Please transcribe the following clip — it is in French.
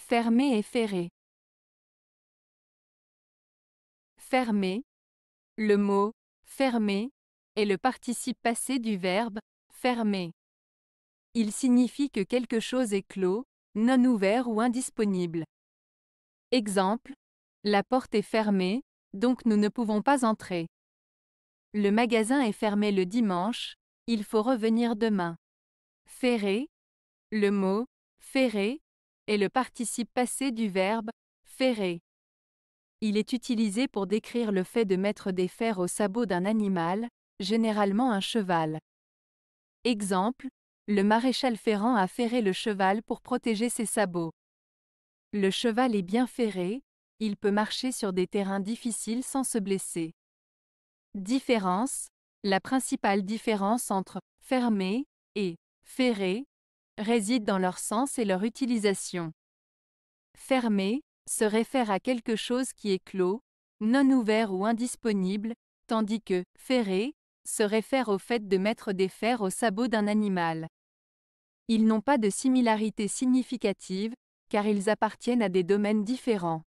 Fermé et ferré. Fermé. Le mot fermé est le participe passé du verbe fermer. Il signifie que quelque chose est clos, non ouvert ou indisponible. Exemple La porte est fermée, donc nous ne pouvons pas entrer. Le magasin est fermé le dimanche, il faut revenir demain. Ferré. Le mot ferré est le participe passé du verbe ferrer. Il est utilisé pour décrire le fait de mettre des fers aux sabots d'un animal, généralement un cheval. Exemple, le maréchal ferrant a ferré le cheval pour protéger ses sabots. Le cheval est bien ferré, il peut marcher sur des terrains difficiles sans se blesser. Différence La principale différence entre fermer et ferrer réside dans leur sens et leur utilisation. Fermé se réfère à quelque chose qui est clos, non ouvert ou indisponible, tandis que ferré se réfère au fait de mettre des fers au sabot d'un animal. Ils n'ont pas de similarité significative, car ils appartiennent à des domaines différents.